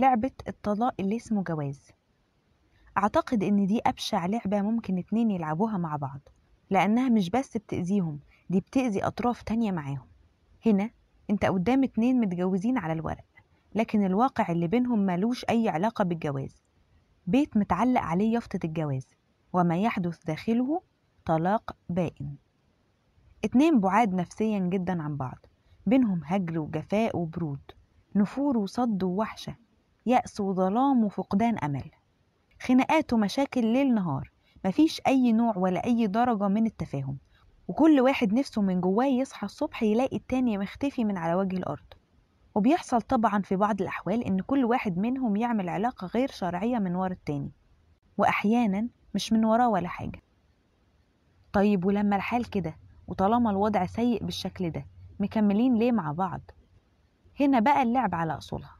لعبة الطلاق اللي اسمه جواز أعتقد إن دي أبشع لعبة ممكن اتنين يلعبوها مع بعض لأنها مش بس بتأذيهم دي بتأذي أطراف تانية معاهم هنا أنت قدام اتنين متجوزين على الورق لكن الواقع اللي بينهم ملوش أي علاقة بالجواز بيت متعلق عليه يافطة الجواز وما يحدث داخله طلاق بائن اتنين بعاد نفسيا جدا عن بعض بينهم هجر وجفاء وبرود نفور وصد ووحشة يأس وظلام وفقدان أمل خناقات ومشاكل ليل نهار مفيش أي نوع ولا أي درجة من التفاهم وكل واحد نفسه من جواه يصحى الصبح يلاقي التاني مختفي من على وجه الأرض وبيحصل طبعا في بعض الأحوال إن كل واحد منهم يعمل علاقة غير شرعية من ورا التاني وأحيانا مش من وراه ولا حاجة طيب ولما الحال كده وطالما الوضع سيء بالشكل ده مكملين ليه مع بعض هنا بقى اللعب على أصولها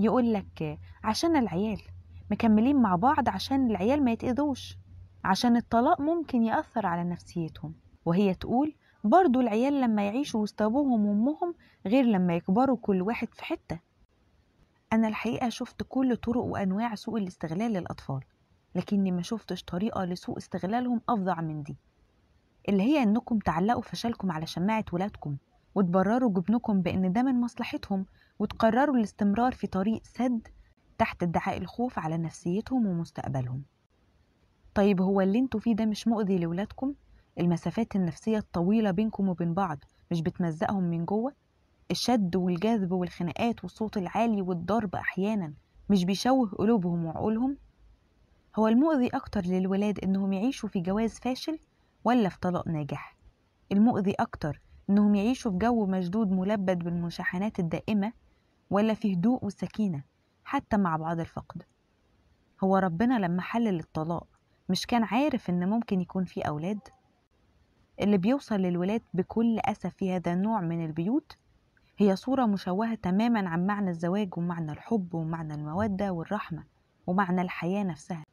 يقول لك عشان العيال مكملين مع بعض عشان العيال ما يتأذوش عشان الطلاق ممكن يأثر على نفسيتهم وهي تقول برضو العيال لما يعيشوا وسط أبوهم وأمهم غير لما يكبروا كل واحد في حتة أنا الحقيقة شفت كل طرق وأنواع سوء الاستغلال للأطفال لكني ما شفتش طريقة لسوء استغلالهم أفظع من دي اللي هي إنكم تعلقوا فشلكم على شماعة ولادكم وتبرروا جبنكم بأن ده من مصلحتهم وتقرروا الاستمرار في طريق سد تحت ادعاء الخوف على نفسيتهم ومستقبلهم طيب هو اللي انتوا فيه ده مش مؤذي لولادكم المسافات النفسية الطويلة بينكم وبين بعض مش بتمزقهم من جوه الشد والجذب والخناقات والصوت العالي والضرب أحيانا مش بيشوه قلوبهم وعقولهم هو المؤذي أكتر للولاد إنهم يعيشوا في جواز فاشل ولا في طلاق ناجح المؤذي أكتر انهم يعيشوا في جو مشدود ملبد بالمشاحنات الدائمه ولا في هدوء وسكينه حتى مع بعض الفقد هو ربنا لما حلل الطلاق مش كان عارف ان ممكن يكون في اولاد اللي بيوصل للولاد بكل اسف في هذا النوع من البيوت هي صوره مشوهه تماما عن معنى الزواج ومعنى الحب ومعنى الموده والرحمه ومعنى الحياه نفسها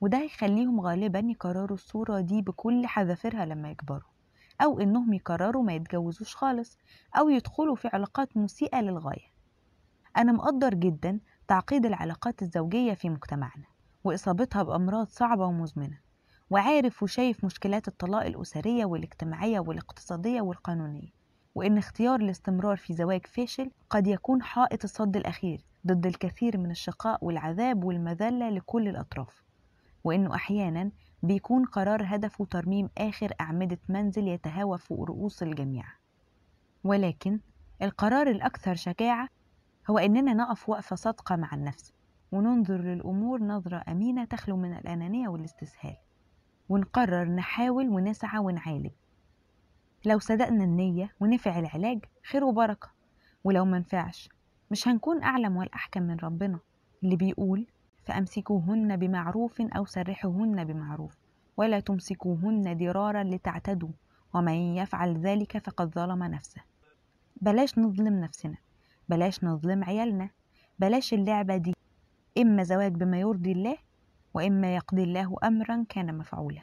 وده هيخليهم غالبا يكرروا الصوره دي بكل حذافيرها لما يكبروا أو إنهم يقرروا ما يتجوزوش خالص أو يدخلوا في علاقات مسيئة للغاية أنا مقدر جدا تعقيد العلاقات الزوجية في مجتمعنا وإصابتها بأمراض صعبة ومزمنة وعارف وشايف مشكلات الطلاق الأسرية والاجتماعية والاقتصادية والقانونية وإن اختيار الاستمرار في زواج فاشل قد يكون حائط الصد الأخير ضد الكثير من الشقاء والعذاب والمذلة لكل الأطراف وإنه أحيانا بيكون قرار هدفه ترميم آخر أعمدة منزل يتهاوى فوق رؤوس الجميع ولكن القرار الأكثر شجاعة هو إننا نقف وقفة صادقة مع النفس وننظر للأمور نظرة أمينة تخلو من الأنانية والاستسهال ونقرر نحاول ونسعى ونعالج لو صدقنا النية ونفع العلاج خير وبركة ولو منفعش مش هنكون أعلم والأحكم من ربنا اللي بيقول فأمسكوهن بمعروف أو سرحوهن بمعروف ولا تمسكوهن ضرارا لتعتدوا ومن يفعل ذلك فقد ظلم نفسه بلاش نظلم نفسنا بلاش نظلم عيالنا بلاش اللعبة دي إما زواج بما يرضي الله وإما يقضي الله أمرا كان مفعولا